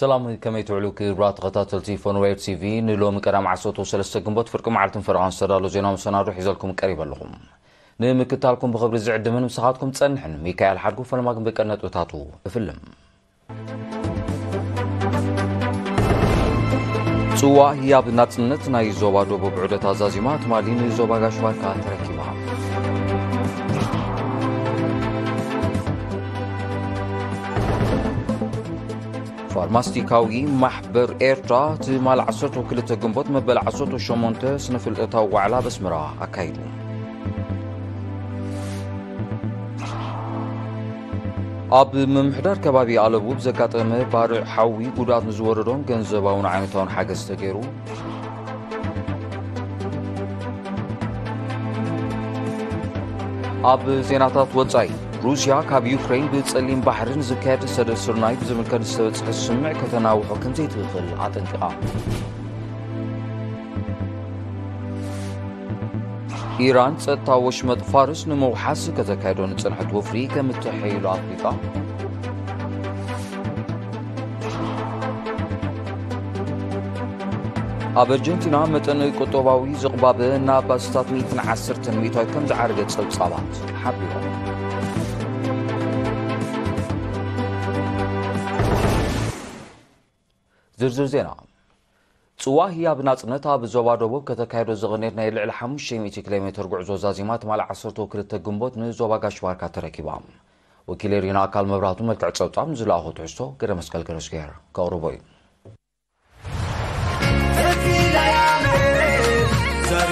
ሰላም ከመይ ትውዕሉ ክቡራት ተኸታተልቲ ፎንዌር ቲቪ ንሎሚ ቀዳም 13 ግንቦት ፍርቂ መዓልትን ፍርቓን ዝተዳሎ ዜና መሰናዶ ሒዘልኩም ቀሪብ ኣለኹም ንምክታልኩም ብኽብሪ ዝዕድምን ምሳኻትኩም ጸንሕን ሚካኤል ሓድጉ ፈለማግን ብቀነጡታቱ እፍልም ጽዋ ህያብ ናጽነት ናይ ዞባ ደቡብ ውዕደት ኣዛዚማ ትማሊ ንዞባ ጋሽባርካ ተረኪ كاوي محبر ايرتا مال عصوتو كلتا قنبط مبل عصوتو شمونتا سنف الإطاو وعلا بسمرا أكايدو ኣብ ምምሕዳር ከባቢ ኣለቡ ብዘጋጠመ ባርዕ ሓዊ ጉዳት ንዝወረዶም ገንዘባውን عينتون ሓገዝ تغيرو اب زيناتات ወጻኢ روسيا كاب يوكرين بتسليم بحرين زكاد سد السرناي بزمن كان سد السمع كتناو حكم زيت الخل عتنقاء إيران ستاوش مد فارس نمو حاس كتكادون تنحت وفري كمتحيل عطيقا أبرجنتنا متن قطباوي زقبابه نابا ستات ميتن عسر تنميتا كمز عرقت سلسالات حبيبا ዝርዝር ዜና ፅዋ ህያብ ናፅነት ኣብ ዞባ ደቡብ ከተካየዶ ዝቕኔት ናይ ልዕሊ 500 ኪሎ ሜ ጉዕዞ ዛዚማ ትማል 12 ግንቦት ንዞባ ጋሽባርካ ተረኪባ ወኪል ሪና ኣካል መብራቱ መልክዕ ፀብጣም ዝለኣኾ ትሕዝቶ ገረ መስቀል ገረስጌር ከቕርቦ እዩ ዛሪ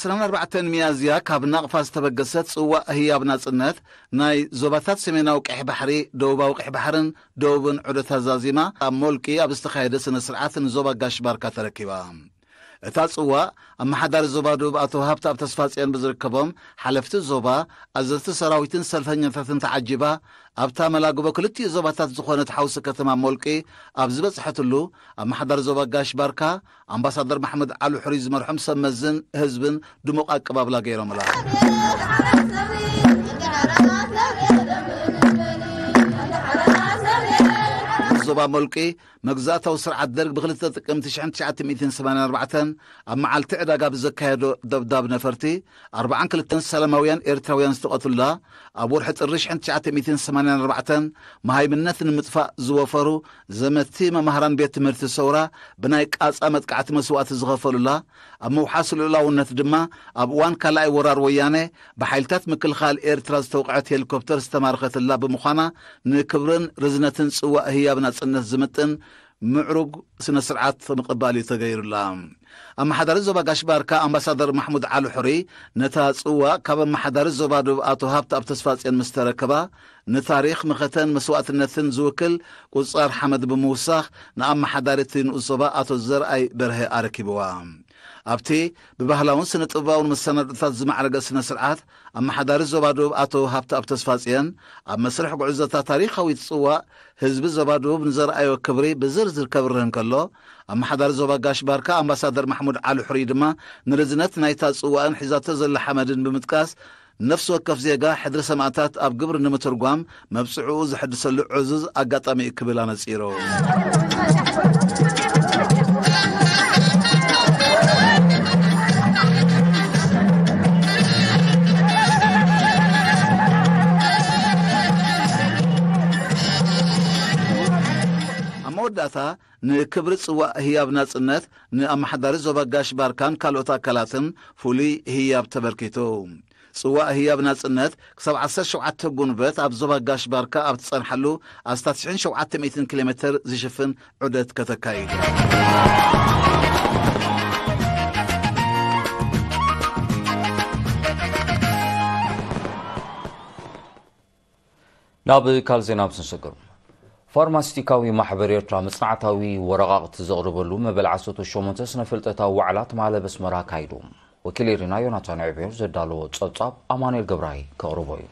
24 መያዝያ ካብ ናቕፋ ዝተበገሰት ጽዋእ ህያብ ናጽነት ናይ ዞባታት ሰሜናዊ ቅሕ ባሕሪ ደቡባዊ ቅሕ ባሕርን ደቡብን ዑደታት ዛዚማ ኣብ ሞልቂ ኣብ ዝተኻየደ ስነ ስርዓት ንዞባ ጋሽባርካ ተረኪባ እታ ኣብ መሓዳሪ ዞባ ዶብ ኣቶ ሃብቲ ኣብ ተስፋ ተስፋፅዮን ብዝርከቦም ሓለፍቲ ዞባ ኣዘዝቲ ሰራዊትን ሰልፈኛታትን ተዓጂባ ኣብታ መላግቦ ክልቲኡ ዞባታት ዝኾነት ሓውሲ ከተማ ሞልቂ ኣብ ዝበጽሐትሉ ኣመሓዳሪ ዞባ ጋሽ ባርካ ኣምባሳደር ማሕመድ ዓሉ ሕሪ ዝመርሖም ሰብ መዝን ህዝብን ድሙቕ ኣቀባብላ ገይሮም ላ ዞባ ሞልቂ መግዛእታዊ ስርዓት ደርግ ብኽል ጥቅምቲ 1984 ኣብ መዓልቲ ዕዳጋ ብዘካየዶ ደብዳብ ነፈርቲ 42 ሰላማውያን ኤርትራውያን ዝተቐትላ ኣብ ውርሒ ጥሪ 1984 መሃይብነት ንምጥፋእ ዝወፈሩ ዘመቲ መማህራን ቤት ትምህርቲ ሰውራ ብናይ ቃጻ መጥቃዕቲ መስዋእቲ ዝኸፈሉላ ኣብ ምውሓስልዑላውነት ድማ ኣብ እዋን ካልኣይ ወራር ወያነ ብሓይልታት ምክልኻል ኤርትራ ዝተውቕዐት ሄሊኮፕተር ዝተማርኸትላ ብምዃና ንክብርን ርዝነትን ጽዋእ ህያብናጽነት ዝምጥን ምዕሩግ ስነ ስርዓት ምቕባል እዩ ተገይሩላ ኣመሓዳሪት ዞባ ጋሽባርካ ኣምባሳደር ማሕሙድ ዓልሑሪ ነታ ጽዋቅ ካብ ኣመሓዳሪት ዞባ ዱኣቶ ሃብቲ ኣብ ተስፋጽን ምስተረከባ ንታሪኽ ምኸተን መስዋእትነትን ዝውክል ቊጻር ሓመድ ብምውሳኽ ንኣመሓዳሪ ቲ ንእሶባ ኣቶ ዘረአይ በርሀ ኣረኪብዋ ኣብቲ ብባህላውን ስነ ጥበባውን መሰናድታት ዝማዕረገ ስነ ስርዓት ኣመሓዳሪ ዞባድቡብ ኣቶ ሃብቲ ኣብ ተስፋፅየን ኣብ መስርሕ ጉዕዞታ ታሪኻዊ ትፅዋዕ ህዝቢ ዞባድቡብ ንዘረኣዮ ክብሪ ብዝርዝር ከብርህን ከሎ ኣመሓዳሪ ዞባ ጋሽ ባርካ ኣምባሳደር ማሕሙድ ዓሊ ሑሪ ድማ ንርዝነት ናይታ ፅዋእን ሒዛቶ ዘላ ሓመድን ብምጥቃስ ነፍሲ ወከፍ ዜጋ ሕድሪ ሰማዕታት ኣብ ግብሪ ንምትርጓም መብፅዕኡ ዘሕድሰሉ ዕዙዝ ኣጋጣሚ ክብል ኣነጺሩ ብተወዳእታ ንክብሪ ፅዋዕ ህያብ ናጽነት ንኣመሓዳሪ ዞባ ጋሽ ባርካን ካልኦት ኣካላትን ፍሉይ ህያብ ተበርኪቱ ጽዋዕ ህያብ ናጽነት ክሳብ 17 ጉንበት ኣብ ዞባ ጋሽ ባርካ ኣብ ትጸንሐሉ ኣብ 9700 ኪሎ ሜር ዝሽፍን ዑደት ከተካይዱ ናብ ካል ዜና ምስንሰገሩ ፋርማስቲካዊ ማሕበር ኤርትራ መፅናዕታዊ ወረቓቕቲ ዘቕርበሉ መበል 18 ስነ ፍልጠታዊ ዋዕላት ማለ በስመራ ካይዱ ወኪል ሪና ዮናታን ዕብዮ ዘዳለዎ ጸብጻብ ኣማንኤል ገብራይ ከቕርቦ እዩ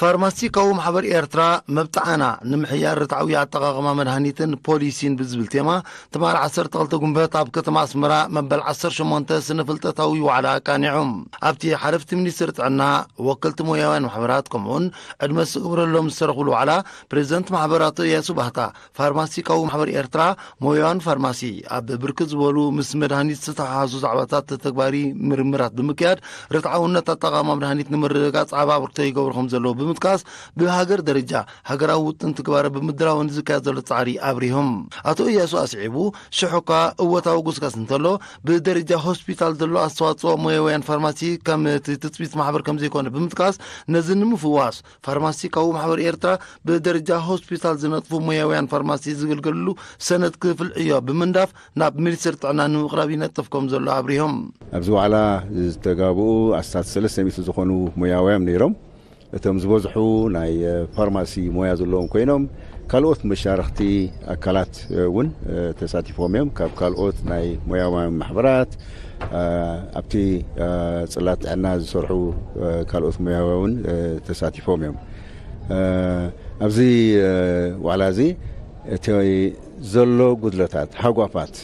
ፋርማሲ ካብኡ ማሕበር ኤርትራ መብጣዕና ንምሕያር ርትዓዊ ኣጠቓቕማ መድሃኒትን ፖሊሲን ብዝብል ቴማ ትማር 12 ጉንበት ኣብ ከተማ ኣስመራ መበል 18 ስነፍልጠታዊ ዋዕላ ቃኒዑ ኣብቲ ሓለፍቲ ሚኒስትር ጥዕና ወክልቲ ሞያውያን ማሕበራት ከምኡውን ዕድመ ዝግብረሎም ዝሰርኽሉ ዋዕላ ፕሬዚደንት ማሕበራት የሱ ባህታ ፋርማሲ ካብኡ ማሕበር ኤርትራ ሞያውያን ፋርማሲ ኣብ ብርክት ዝበሉ ምስ መድሃኒት ዝተሓሓዙ ዛዕባታት ተግባሪ ምርምራት ብምክያድ ርትዓውነት ኣጠቓቕማ መድሃኒት ንምርጋፅ ዓብ ኣበርክቶ ይገብሩ ከም ዘለዎ ዝምት ከዓስ ብሃገር ደረጃ ሃገራዊ ውጥን ትግባረ ብምድራውን ዝካየድ ዘሎ ፃዕሪ ኣብሪሆም ኣቶ እያሱ ኣስዒቡ ሽሑካ እወታዊ ጉስጋስ እንተሎ ብደረጃ ሆስፒታል ዘሎ ኣስተዋፅኦ ሞያውያን ፋርማሲ ከም እቲ ትፅቢት ማሕበር ከም ዘይኮነ ብምጥቃስ ነዚ ንምፍዋስ ፋርማሲ ካብኡ ማሕበር ኤርትራ ብደረጃ ሆስፒታል ዝነጥፉ ሞያውያን ፋርማሲ ዝግልገልሉ ሰነድ ክፍል ዕዮ ብምንዳፍ ናብ ሚኒስትር ጥዕና ንምቕራብ ይነጥፍ ከም ዘሎ ኣብሪሆም ኣብዚ ዋዕላ ዝተጋብኡ ኣስታት 3ለስተ ሚእቲ ዝኾኑ ሞያውያም ነይሮም እቶም ዝበዝሑ ናይ ፋርማሲ ሞያ ዘለዎም ኮይኖም ካልኦት መሻርክቲ ኣካላት እውን ተሳቲፎም እዮም ካብ ካልኦት ናይ ሞያውያን ማሕበራት ኣብቲ ፅላት ጥዕና ዝሰርሑ ካልኦት ሞያውያ እውን ተሳቲፎም እዮም ኣብዚ ዋዕላ እዚ እቲ ዘሎ ጉድለታት ሃጓፋት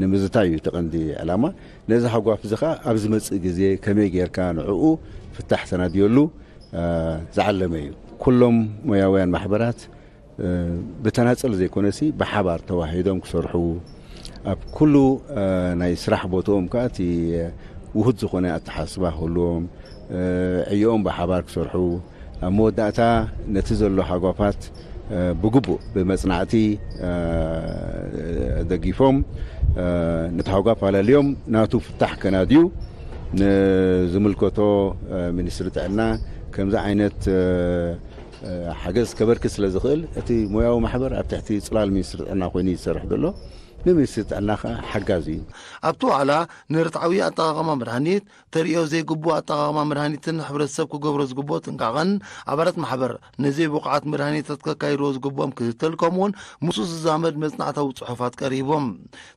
ንምዝታይ እዩ ተቐንዲ ዕላማ ነዚ ሃጓፍ እዚ ከዓ ኣብ ዝመፅእ ግዜ ከመይ ጌርካ ንዕኡ ፍታሕ ተናድየሉ زعلم أيه كلهم مياوين محبرات بتناسل زي كونسي بحبار توحيدهم كسرحو أب كلو نيسرح بوتهم كاتي وهد زخنة التحاسبة هلوم عيوم بحبار كسرحو أمو داتا نتزل له حقوقات بقبو بمصنعتي دقيفهم نتحقق على اليوم ناتو فتح كناديو نزملكوتو منسرة عنا ከምዚ ዓይነት ሓገዝ ከበርክት ስለ ዝኽእል እቲ ሙያዊ ማሕበር ኣብ ትሕቲ ፅላል ሚኒስትር ጥዕና ኮይኑ ይሰርሕ ዘሎ ንምስት ኣለኻ ሓጋዝ እዩ ኣብቲ ዋዕላ ንርትዓዊ ኣጠቓቕማ መድሃኒት ተሪዮ ዘይግቡእ ኣጠቓቕማ መድሃኒትን ሕብረተሰብ ክገብሮ ዝግብኦ ጥንቃቐን ኣባላት ማሕበር ነዘይ ብቑዓት መድሃኒታት ከካይድዎ ዝግብኦም ክትትል ከምኡውን ምሱ ዝዛመድ መፅናዕታዊ ፅሑፋት ቀሪቦም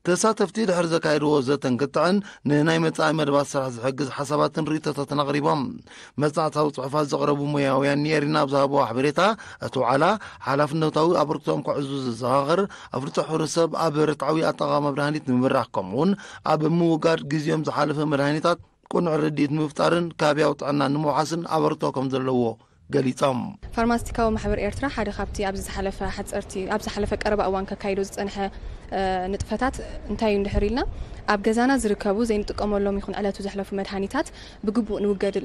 ተሳተፍቲ ድሕሪ ዘካየድዎ ዘተን ክትዕን ንናይ መጻኢ መደባት ስራሕ ዝሕግዝ ሓሳባትን ርእቶታትን ኣቕሪቦም መፅናዕታዊ ፅሑፋት ዘቕረቡ ሙያውያን ኒኤሪና ኣብ ዝሃቦ ኣሕበሬታ እቲ ዋዕላ ሓላፍነታዊ ኣበርክቶም ክዕዙ ዝዘኻኽር ኣፍልጦ ሕብረተሰብ ኣብ ርትዓዊ ኣጠቓማ መድሃኒት ንምምራሕ ከምኡውን ኣብ ምውጋድ ግዜኦም ዝሓለፈ መድሃኒታት ቁኑዕ ረድኢት ንምፍጣርን ካብያዊ ጥዕና ንምውሓስን ኣበርቶ ከም ዘለዎ ገሊፆም ፋርማስቲካዊ ማሕበር ኤርትራ ሓደ ካብቲ ኣብዚ ዝሓለፈ ሓፀርቲ ኣብ ዝሓለፈ ቀረባ እዋን ከካይዶ ዝፀንሐ ንጥፈታት እንታይ እዩ እንድሕር ኢልና ኣብ ገዛና ዝርከቡ ዘይንጥቀመሎም ይኹን ዕለቱ ዘሕለፉ መድሃኒታት ብግቡእ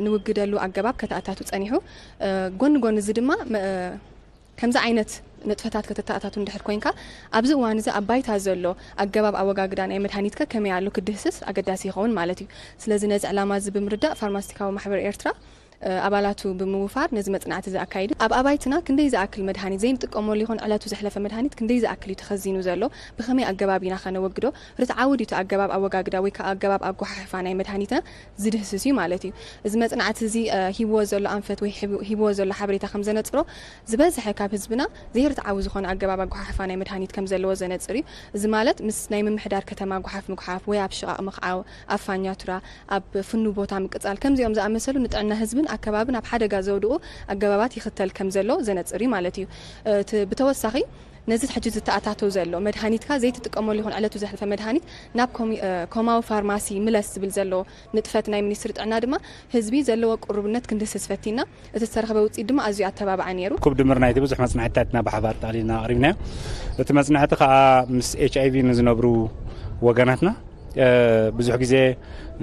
ንውግደሉ ኣገባብ ከተኣታቱ ፀኒሑ ጎኒ ጎኒ እዚ ድማ ከምዚ ዓይነት ንጥፈታት ከተታእታቱ ንድሕር ኮይንካ ኣብዚ እዋን እዚ ኣብ ባይታ ዘሎ ኣገባብ ኣወጋግዳ ናይ መድሃኒትካ ከመይ ኣሎ ክድህስስ ኣገዳሲ ይኸውን ማለት እዩ ስለዚ ነዚ ዕላማ እዚ ብምርዳእ ፋርማስቲካዊ ማሕበር ኤርትራ ኣባላቱ ብምውፋር ነዚ መፅናዕቲ ዝኣካይዱ ኣብ ኣባይትና ክንደይ ዝኣክል መድሃኒት ዘይንጥቀመሉ ይኹን ዕለቱ ዘሕለፈ መድሃኒት ክንደይ ዝኣክል እዩ ተኸዚኑ ዘሎ ብኸመይ ኣገባብ ኢና ከነወግዶ ርትዓውድ እቲ ኣገባብ ኣወጋግዳ ወይ ከዓ ኣገባብ ኣጓሓሕፋ ናይ መድሃኒትና ዝድህስስ እዩ ማለት እዩ እዚ መፅናዕቲ እዚ ሂብዎ ዘሎ ኣንፈት ወይ ሂብዎ ዘሎ ሓበሬታ ከም ዘነፅሮ ዝበዝሐ ካብ ህዝብና ዘይርትዓዊ ዝኾነ ኣገባብ ኣጓሓሕፋ ናይ መድሃኒት ከም ዘለዎ ዘነፅር እዩ እዚ ማለት ምስ ናይ ምምሕዳር ከተማ ጓሓፍ ምጉሓፍ ወይ ኣብ ሽቓቕ ምክዓው ኣብ ፋኛቱራ ኣብ ፍኑ ቦታ ምቅፃል ከምዚኦም ዝኣመሰሉ ንጥዕና ህዝብን ከባብን ኣከባብን ኣብ ሓደጋ ዘውድኡ ኣገባባት ይኽተል ከም ዘሎ ዘነፅር እዩ ማለት እዩ ብተወሳኺ ነዚ ሕጂ ዝተኣታተው ዘሎ መድሃኒትካ ዘይትጥቀመሉ ይኹን ዕለቱ ዘሕልፈ መድሃኒት ናብ ኮማዊ ፋርማሲ ምለስ ዝብል ዘሎ ንጥፈት ናይ ሚኒስትሪ ጥዕና ድማ ህዝቢ ዘለዎ ቅርብነት ክንድስስ ፈቲና እቲ ዝተረኸበ ውፅኢት ድማ ኣዝዩ ኣተባብዓ ነይሩ ኩብ ድምር ናይቲ ብዙሕ መፅናሕትታትና ብሓባር ጠቕሊልና ኣቕሪብናዮ እቲ መፅናሕቲ ከዓ ምስ ኤች ኣይቪ ንዝነብሩ ወገናትና ብዙሕ ግዜ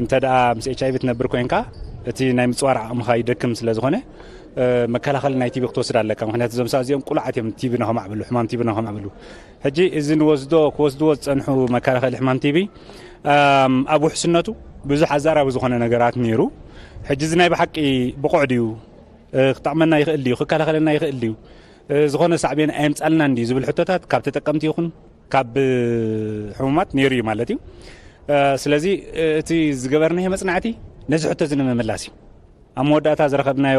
እንተ ደኣ ምስ ኤች ኣይቪ ትነብር ኮንካ እቲ ናይ ምፅዋር ዓቕምካ ይደክም ስለ ዝኾነ መከላኸሊ ናይ ቲቢ ክትወስድ ኣለካ ምክንያቱ እዞም ሰብ እዚኦም ቁልዓት እዮም ቲቢ ንኸምዕብሉ ሕማም ቲቢ ንኸምዕብሉ ሕጂ እዚ ንወስዶ ክወስድዎ ዝፀንሑ መከላኸሊ ሕማም ቲቢ ኣብ ውሕስነቱ ብዙሕ ኣዛራቢ ዝኾነ ነገራት ነይሩ ሕጂ እዚ ናይ ብሓቂ ብቑዕ ድዩ ክጠቕመና ይኽእል ድዩ ክከላኸለና ይኽእል ድዩ ዝኾነ ሳዕብን ኣየምፃልና እንድዩ ዝብል ሕቶታት ካብ ተጠቀምቲ ይኹን ካብ ሕሙማት ነይሩ እዩ ማለት እዩ ስለዚ እቲ ዝገበርናዮ መፅናዕቲ ነዚ ሕቶ እዚ ንመመላስ እዩ ኣብ መወዳእታ ዝረኸብናዮ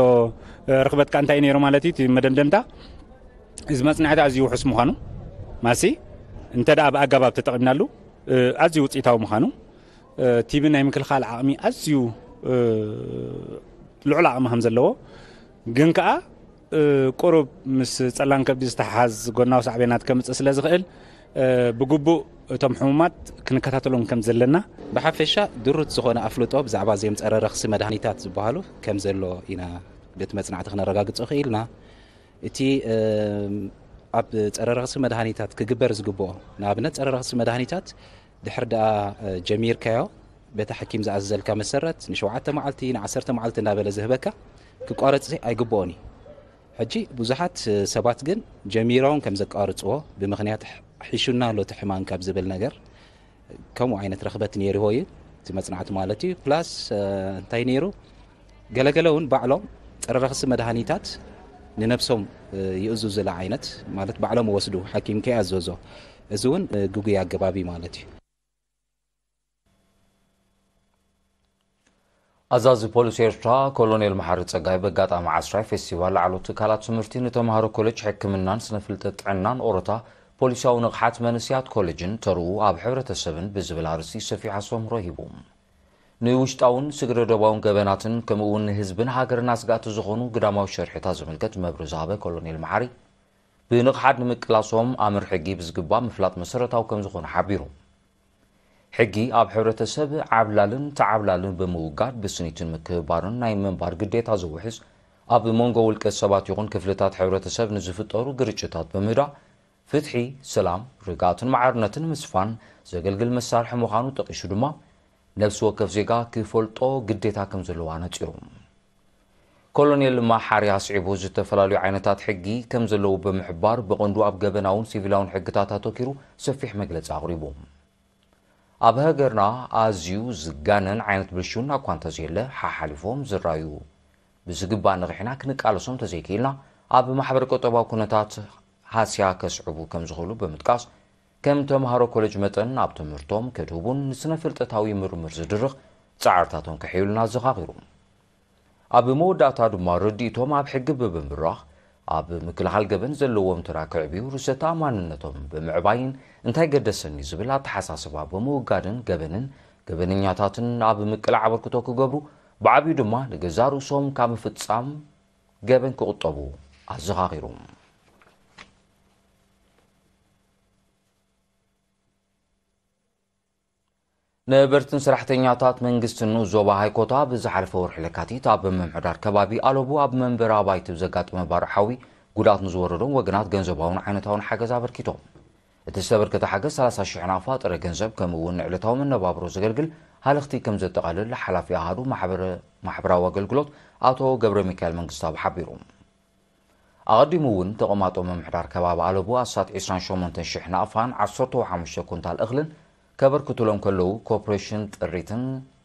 ርክበትካ እንታይ እዩ ነይሩ ማለት እዩ እቲ መደምደምታ እዚ መፅናዕቲ ኣዝዩ ውሑስ ምዃኑ ማሲ እንተ ደኣ ብኣገባብ ተጠቒምናሉ ኣዝዩ ውፅኢታዊ ምዃኑ ቲቢ ናይ ምክልኻል ዓቕሚ ኣዝዩ ልዑል ዓቕሚ ከም ዘለዎ ግን ከዓ ቁሩብ ምስ ፀላን ከብዲ ዝተሓሓዝ ጎናዊ ሳዕቤናት ከምፅእ ስለ ዝኽእል ብግቡእ እቶም ሕሙማት ክንከታተሎም ከም ዘለና ብሓፈሻ ድሩት ዝኾነ ኣፍልጦ ብዛዕባ ዘይምፀረ ረክሲ መድሃኒታት ዝበሃሉ ከም ዘሎ ኢና ቤት መፅናዕቲ ክነረጋግፆ ክኢልና እቲ ኣብ ፀረ ረክሲ መድሃኒታት ክግበር ዝግብኦ ንኣብነት ፀረ ረክሲ መድሃኒታት ድሕር ደኣ ጀሚርካዮ ቤታ ሓኪም ዝኣዘዘልካ መሰረት ንሸውዓተ መዓልቲ ንዓሰርተ መዓልቲ እናበለ ዝህበካ ክቋረፅ ኣይግብኦን እዩ ሕጂ ብዙሓት ሰባት ግን ጀሚሮም ከም ዘቋርፅዎ ብምክንያት ሒሹና ኣሎ ቲ ሕማም ካብ ዝብል ነገር ከምኡ ዓይነት ረክበት ነይሩ ሆዩ እቲ መፅናዕቲ ማለት እዩ ፕላስ እንታይ ነይሩ ገለገለ እውን ባዕሎም ፀረ ረክሲ መድሃኒታት ንነብሶም ይእዙ ዝላ ዓይነት ማለት ባዕሎም ወስዱ ሓኪም ከ ኣዘዞ እዚ እውን ጉጉይ ኣገባቢ ማለት እዩ ኣዛዚ ፖሊስ ኤርትራ ኮሎኔል መሓሪ ፀጋይ ብኣጋጣሚ ዓስራይ ፌስቲቫል ላዕሎት ትካላት ትምህርቲ ንተምሃሮ ኮሌጅ ሕክምናን ስነፍልጠት ጥዕናን ኦሮታ ፖሊሳዊ ንቕሓት መንስያት ኮሌጅን ተርኡ ኣብ ሕብረተሰብን ብዝብል ኣርእስቲ ሰፊሕ ኣስተምህሮ ሂቡ ንውሽጣውን ስግረደባውን ገበናትን ከምኡውን ንህዝብን ሃገርና ስጋእቲ ዝኾኑ ግዳማዊ ሸርሕታት ዝምልከት መብሪ ዝሃበ ኮሎኔል መዓሪ ብንቕሓት ንምቅላሶም ኣምር ሕጊ ብዝግባእ ምፍላጥ መሰረታዊ ከም ዝኾነ ሓቢሩ ሕጊ ኣብ ሕብረተሰብ ዓብላልን ተዓብላልን ብምውጋድ ብስኒትን ምክብባርን ናይ ምንባር ግዴታ ዘውሕዝ ኣብ መንጎ ውልቀት ሰባት ይኹን ክፍልታት ሕብረተሰብ ንዝፍጠሩ ግርጭታት በምህዳ فتحي سلام رقاتن معرنتن مسفن زغل قل مسارح مخانو تقشو دما نفس وقف زيقا كيفول طو قديتا كم زلوانا تيروم كولونيال ما حاري هاسعيبو زيتا فلالو عينتات حقي كم زلو بمحبار بغندو اب قبناون سيفلاون حقتاتا توكيرو سفيح مقلت زاغريبوم ابها قرنا ازيو زغانن عينت بلشونا كوانتا زيلا حاحالفوم زرايو بزقبان رحناك كنك على صوم تزيكيلنا اب محبر كتبا كنتات ሃስያ ከስዕቡ ከም ዝኽእሉ ብምጥቃስ ከም ተምሃሮ ኮሌጅ መጠን ኣብ ትምህርቶም ክድህቡን ንስነ ፍልጠታዊ ምርምር ዝድርኽ ፃዕርታቶም ክሕዩልና ኣዘኻኺሩ ኣብ መወዳእታ ድማ ርዲኢቶም ኣብ ሕጊ ብምምራኽ ኣብ ምክልኻል ገበን ዘለዎም ትራ ክዕብዩ ርእሰታ ማንነቶም ብምዕባይን እንታይ ገደሰኒ ዝብል ኣተሓሳስባ ብምውጋድን ገበንን ገበነኛታትን ኣብ ምቅላዕ ኣበርክቶ ክገብሩ ብዓብዩ ድማ ንገዛ ርእሶም ካብ ምፍፃም ገበን ክቕጠቡ ኣዘኻኺሩ ንብርትን ስራሕተኛታት መንግስትን ዞባ ሃይኮታ ብዝሓለፈ ወርሒ ለካቲት ኣብ ምምሕዳር ከባቢ ኣለቡ ኣብ መንበሪ ኣባይቲ ዘጋጥመ ባርሓዊ ጉዳት ንዝወረዶም ወገናት ገንዘባውን ዓይነታውን ሓገዝ ኣበርኪቶም እቲ ዝተበርክተ ሓገዝ 30 ሽሕ ናፋ ጥረ ገንዘብ ከምኡውን ንዕለታዊ መነባብሮ ዘገልግል ሃለኽቲ ከም ዘጠቓልል ሓላፊ ኣሃዱ ማሕበራዊ ኣገልግሎት ኣቶ ገብረ ሚካኤል መንግስታዊ ሓቢሩ ኣቐዲሙ እውን ተቐማጦ ምምሕዳር ከባቢ ኣለቡ ኣሳት 28 ሽሕ ናእፋን 15 ኩንታል እኽልን ከበርክቱ ከለዉ ኮርፖሬሽን ጥሪትን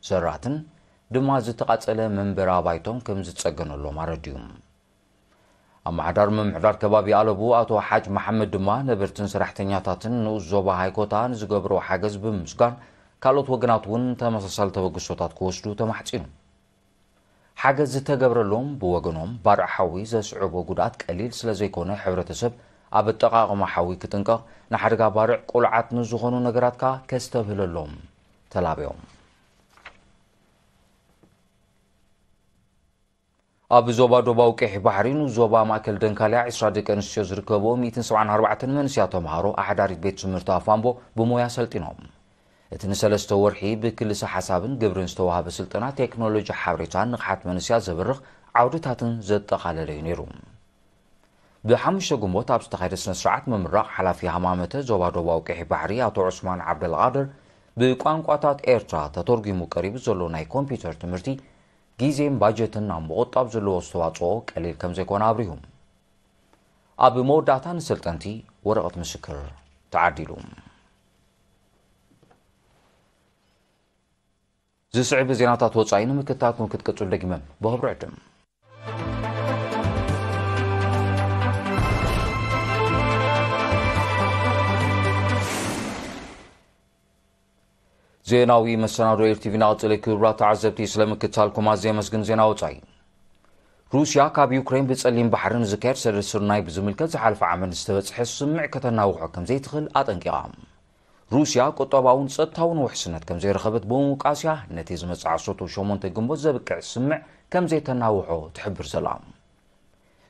ሰራትን ድማ ዝተቓጸለ መንበሪ ኣባይቶም ከም ዝፀገነሎም ኣረድ እዩ ኣመሓዳር ምምሕዳር ከባቢ ኣለቡ ኣቶ ሓጅ መሓመድ ድማ ነበርትን ስራሕተኛታትን ንእዞባ ሃይኮታ ንዝገብሮ ሓገዝ ብምስጋን ካልኦት ወገናት እውን ተመሳሳሊ ተበግሶታት ክወስዱ ተማሕጺኑ ሓገዝ ዝተገብረሎም ብወገኖም ባርዕ ሓዊ ዘስዕቦ ጉድኣት ቀሊል ስለ ዘይኮነ ሕብረተሰብ ኣብ ኣጠቓቕማ ሓዊ ክጥንቀቕ ንሓደጋ ባርዕ ቁልዓት ንዝኾኑ ነገራት ከዓ ከዝተብህለሎም ተላብዮም ኣብ ዞባ ዶባዊ ቅሕ ባሕሪ ንዞባ ማእከል ደንካልያ 20 ደቂ ኣንስትዮ ዝርከብኦ 174 መንስያ ተምሃሮ ኣሕዳሪት ቤት ትምህርቲ ኣፋንቦ ብሞያ ሰልጢኖም እቲ ንሰለስተ ወርሒ ብክልሲ ሓሳብን ግብርን ዝተዋሃበ ስልጠና ቴክኖሎጂ ሓበሬታን ንቕሓት መንስያ ዘብርኽ ዓውድታትን ዘጠቓለለ እዩ ነይሩ ብሓሙሽተ ጉንቦት ኣብ ዝተኻየደ ስነ ስርዓት ምምራቕ ሓላፊ ሃማመተ ዞባ ደቡባዊ ቅሒ ባሕሪ ኣቶ ዑስማን ዓብደልቃድር ብቋንቋታት ኤርትራ ተተርጊሙ ቀሪቡ ዘሎ ናይ ኮምፒተር ትምህርቲ ግዜን ባጀትን ኣብ ምቁጣብ ዘለዎ ዝተዋፅኦ ቀሊል ከም ዘይኮነ ኣብሪሁ ኣብ መወዳእታ ንስልጠንቲ ወረቐት ምስክር ተዓዲሉ ዝስዕብ ዜናታት ወፃኢ ንምክትታት ምክትቅፅል ደጊመም ብህብሮ ዕድም زيناوي مسنارو اير تي في ناوت الى كبرات عزبتي سلام كتالكم ازي مسجن زيناوتاي روسيا كاب يوكرين بتسليم بحرن زكير سر سرناي بزملك زحلف عمل استوت حس سمع كتناوع كم زي تخل اطنقام روسيا قطباون صتاون وحسنت كم زي رخبت بوم وقاسيا نتيز مصع صوتو شومونت غمبو زبك سمع كم زي تناوع تحبر سلام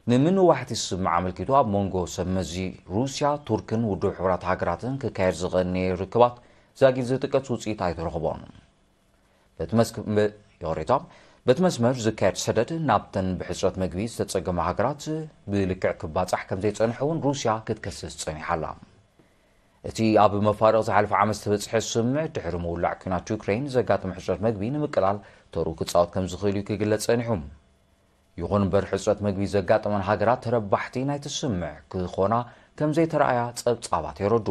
نمنو واحد السمع عمل كتاب مونغو سمزي روسيا تركن ودو حبرات هاجراتن ككير زغني ركبات እዛ ግዜ ጥቀት ውፅኢት ኣይትረኽቦን ሬታ በቲ መስመር ዝካየድ ሰደድ ናብተን ብሕፅረት ምግቢ ዝተፀገሙ ሃገራት ብልክዕ ክባፃሕ ከም ዘይፀንሐ እውን ሩስያ ክትከስስ ፀኒሓላ እቲ ኣብ መፋርቕ ዝሓለፈ ዓመት ዝተበፅሐ ስምዕ ድሕሪ ምውላዕ ኩናት ዩክሬን ዘጋጥም ሕፅረት መግቢ ንምቅላል ተሩ ክፃወት ከም ዝኽእል እዩ ክግለፅ ፀኒሑ ይኹን እምበር ሕፅረት መግቢ ዘጋጠመን ሃገራት ተረባሕቲ ናይቲ ስምዕ ክኾና ከምዘይተረኣያ ዘይተረኣያ ፀብፃባት የረዱ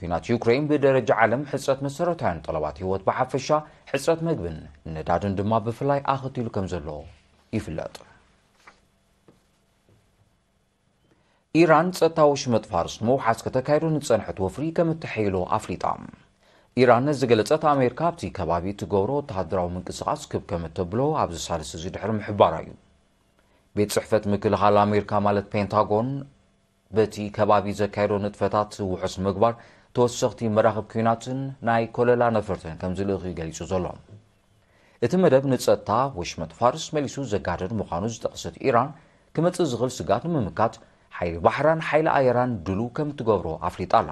ኩናት ዩክሬን ብደረጃ ዓለም ሕፅረት መሰረታውያን ጠለባት ህይወት ብሓፈሻ ሕፅረት መግብን ነዳድን ድማ ብፍላይ ኣኽትሉ ከም ዘሎ ይፍለጥ ኢራን ፀጥታዊ ሽመጥ ፋርስ ንምውሓስ ከተካይዱ ንፀንሐት ወፍሪ ከም እተሐይሎ ኣፍሊጣ ኢራን ነዚ ገለፀት ኣሜሪካ ኣብቲ ከባቢ እትገብሮ ወተሃድራዊ ምንቅስቓስ ክብ ከም እተብሎ ኣብ ዝሳልስ እዚ ድሕሪ ምሕባራ እዩ ቤት ፅሕፈት ምክልኻል ኣሜሪካ ማለት ፔንታጎን በቲ ከባቢ ዘካይዶ ንጥፈታት ውሑስ ምግባር ተወሰኽቲ መራኽብ ኩናትን ናይ ኮለላ ነፈርትን ከም ዝልእኹ ገሊጹ ዘሎ እቲ መደብ ንፀጥታ ወሽመት ፋርስ መሊሱ ዘጋደድ ምዃኑ ዝጠቕሰት ኢራን ክመፅእ ዝኽእል ስጋት ንምምካት ሓይሊ ባሕራን ሓይሊ ኣየራን ድሉ ከም እትገብሮ ኣፍሊጣ ኣላ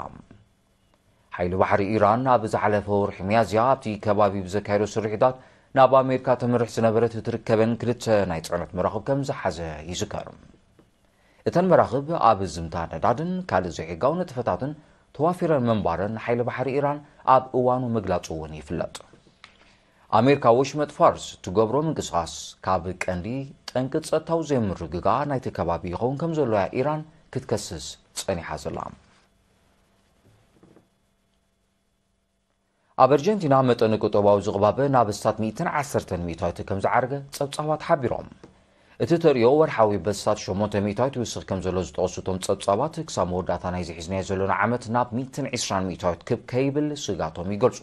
ሓይሊ ባሕሪ ኢራን ኣብ ዝሓለፈ ወርሒ መያዝያ ኣብቲ ከባቢ ብዘካየዶ ስርሒታት ናብ ኣሜሪካ ተምርሕ ዝነበረት እትርከበን ክልተ ናይ ፅዕነት መራኽብ ከም ዝሓዘ ይዝከር እተን መራኽብ ኣብ ዝምታ ነዳድን ካልእ ዘይሕጋዊ ንጥፈታትን ተዋፊረን ምንባርን ሓይሊ ባሕሪ ኢራን ኣብ እዋኑ ምግላፁ እውን ይፍለጥ ኣሜሪካ ወሽመጥ ፋርስ እትገብሮ ምንቅስቓስ ካብ ቀንዲ ጠንቂ ፀጥታዊ ዘይምርግጋ ናይቲ ከባቢ ይኸውን ከም ዘለዋ ኢራን ክትከስስ ፀኒሓ ዘላ ኣብ ኣርጀንቲና መጠነ ቁጠባዊ ዝቕባበ ናብ እስታት 110 ሚእታዊቲ ከም ዝዓርገ ፀብጻባት ሓቢሮም እቲ ተሪኦ ወርሓዊ በስታት 8 ሚእታዊት ይውስኽ ከም ዘሎ ዝተቐሱ እቶም ክሳብ መወዳእታ ናይ ዝሒዝናዮ ዘለና ዓመት ናብ 120 ሚእታዊት ክብ ከይብል ስጋቶም ይገልፁ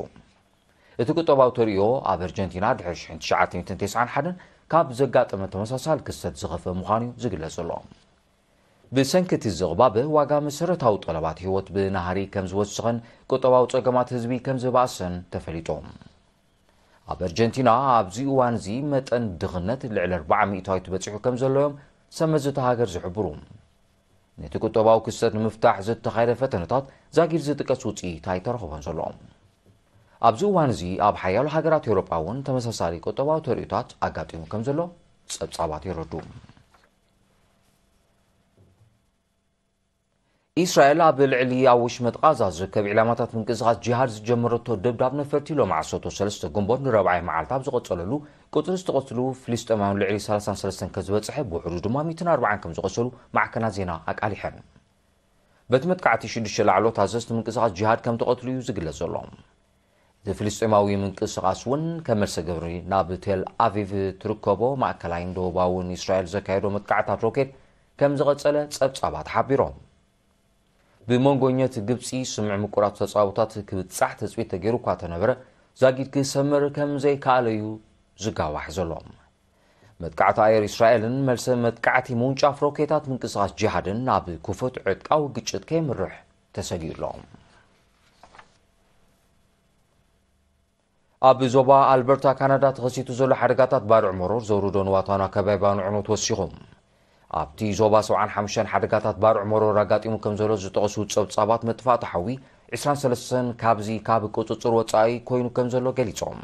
እቲ ቁጠባዊ ተሪኦ ኣብ ኣርጀንቲና ድሕሪ 991 ካብ ዘጋጠመ ተመሳሳሊ ክስተት ዝኸፈ ምዃኑ እዩ ዝግለጽ ኣሎ ብሰንኪ እቲ ዝቕባበ ዋጋ መሰረታዊ ጠለባት ህይወት ብናህሪ ከም ዝወስኸን ቁጠባዊ ጸገማት ህዝቢ ከም ዝባእሰን ተፈሊጦም ኣብ ኣርጀንቲና ኣብዚ እዋን እዚ መጠን ድኽነት ልዕሊ 40 ሚእታዊ ትበፂሑ ከም ዘሎ እዮም ሰመት ዝታ ሃገር ዝሕብሩ ነቲ ቁጠባዊ ክስተት ንምፍታሕ ዝተኻየደ ፈተነታት ዛጊድ ዝጥቀስ ውፅኢት ኣይተረኽቦን ዘለዎም ኣብዚ እዋን እዚ ኣብ ሓያሉ ሃገራት ኤውሮጳ እውን ተመሳሳሊ ቁጠባዊ ተርእዮታት ኣጋጢሙ ከም ዘሎ ፀብጻባት ይረዱ إسرائيل أب العليا وش متقاضى زكب علامات من قزغات جهاز جمرت دب دب نفرتي لو مع صوت سلسة جنبات نربع مع التابز قتلوا قتل استقتلوا فلست مع العلي سلسة سلسة كذبة صحب وعروض ما ميتنا أربعة كم زقتلوا مع كنا زينا أك ألحن بتمت قعتي شد الشلع لو تعزست من قزغات جهاد كم تقتلوا يزقل الظلم إذا فلست إماوي من قزغات ون كمل سجبري نابتيل أفيف تركبو مع كلاين دوباون إسرائيل زكايرو متقعتها روكت كم زقتلا تصب صابات حبيرهم ብመንጎኘት ግብፂ ስምዕ ምቁራት ተፃውታት ክብፃሕ ተፅቢት ተገይሩ እኳ ተነበረ ዛጊድ ክሰምር ከም ዘይከኣለ እዩ ዝጋዋሕ ዘሎም መጥቃዕቲ ኣየር እስራኤልን መልሰ መጥቃዕቲ ምውንጫፍ ሮኬታት ምንቅስቓስ ጅሃድን ናብ ክፉት ዕጥቃዊ ግጭት ከይምርሕ ተሰጊኡሎም ኣብ ዞባ ኣልበርታ ካናዳ ተኸሲቱ ዘሎ ሓደጋታት ባድዕ መሮር ዘውርዶ ንዋታና ከባቢ ባንዕኖ ተወሲኹም ኣብቲ ዞባ 75 ሓደጋታት ባርዕ መሮር ኣጋጢሙ ከም ዘሎ ዝጠቐሱ ፀብጻባት መጥፋእቲ ሓዊ 23 ካብዚ ካብ ቅፅፅር ወፃኢ ኮይኑ ከም ዘሎ ገሊፆም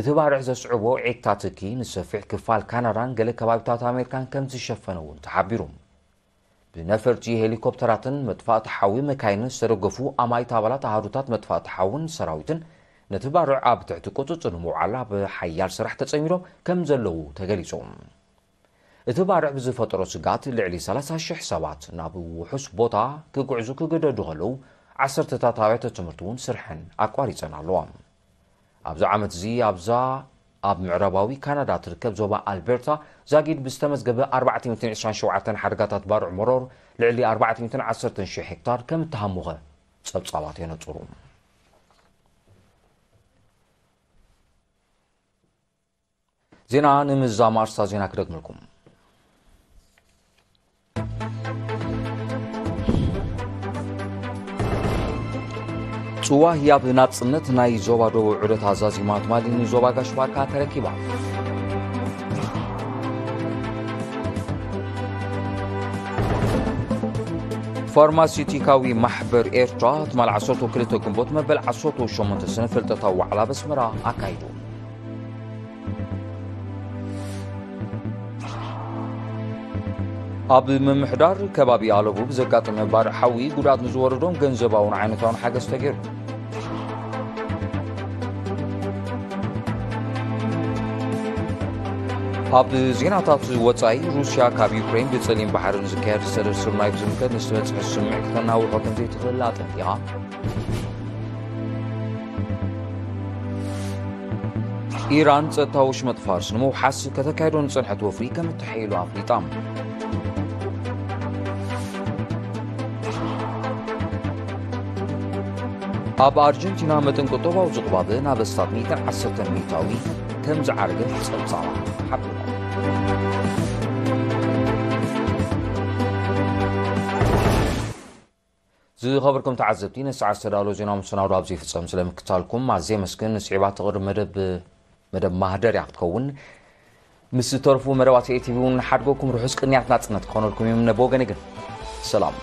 እቲ ባርዕ ዘስዕቦ ዒግታ ትኪ ንሰፊሕ ክፋል ካናዳን ገለ ከባቢታት ኣሜሪካን ከም ዝሸፈነ እውን ተሓቢሩ ብነፈርቲ ሄሊኮፕተራትን መጥፋእቲ ሓዊ መካይንን ዝተደገፉ ኣማይት ኣባላት ኣሃዱታት መጥፋእቲ ሓውን ሰራዊትን ነቲ ባርዕ ኣብ ትሕቲ ቅፅፅር ንምውዓላ ብሓያል ስራሕ ተፀሚሮም ከም ዘለዉ ተገሊፆም اتبارع بزي فترة سقات لعلي سلاسة شح سوات نابو وحس بوتا كقعزو كقدا دوغلو عصر تتاطاوية تمرتون سرحن اكواري تنالوان ابزا عمد زي ابزا اب معرباوي كندا تركب زوبا البرتا زاقيد بستمز قبل 420 شوعات حرقات اتبارع مرور لعلي 410 شح هكتار كم تهموها سب صلاتين تروم زينا نمز زامارسا زينا كرق ملكم ፅዋህ ያብ ናፅነት ናይ ዞባ ደቡብ ዑደት ኣዛዚማ ትማሊ ንዞባ ጋሽባርካ ተረኪባ ፋርማሲቲካዊ ማሕበር ኤርትራ ትማል 12 ግንቦት መበል 18 ስነ ፍልጠታዊ ዋዕላ በስመራ ኣካይዱ ኣብ ምምሕዳር ከባቢ ኣለቡ ብዘጋጠመ ባርእ ጉዳት ንዝወረዶም ገንዘባውን ዓይነታውን ሓገዝ ተገይሩ ኣብ ዜናታት ወፃኢ ሩስያ ካብ ዩክሬን ብፀሊም ባሕሪ ንዝካየድ ዝተደርሱር ናይ ብዝምከት ንዝተበፅሐ ስምዒት ከናውዖ ከም ዘይትኽእል ኣጠንቂቓ ኢራን ፀጥታዊ ሽመት ፋርስ ንምውሓስ ከተካይዶ ንፅንሐት ወፍሪ ከም እተሓይሉ ኣፍሊጣ ኣብ ኣርጀንቲና መጠን ቁጠባዊ ዝቕባብ ናብ ኣስታት 110 ሚታዊ ከም ዝዓርገ ፀብፃባ ሓቢሩ ዝኸበርኩም ተዓዘብቲ ነሰዓት ዝተዳሎ ዜና ምስናዶ ኣብዚ ይፍፀም ስለምክታልኩም ኣዘ መስግን ንስዒባት ተቕሪ መደብ መደብ ማህደር እያ ክትኸውን ምስ ዝተርፉ መደባት ኤቲቪ እውን ሓድጎኩም ርሑስ ቅንያት ናፅነት ክኾነልኩም እዮም ነብወገኒ ግን ሰላም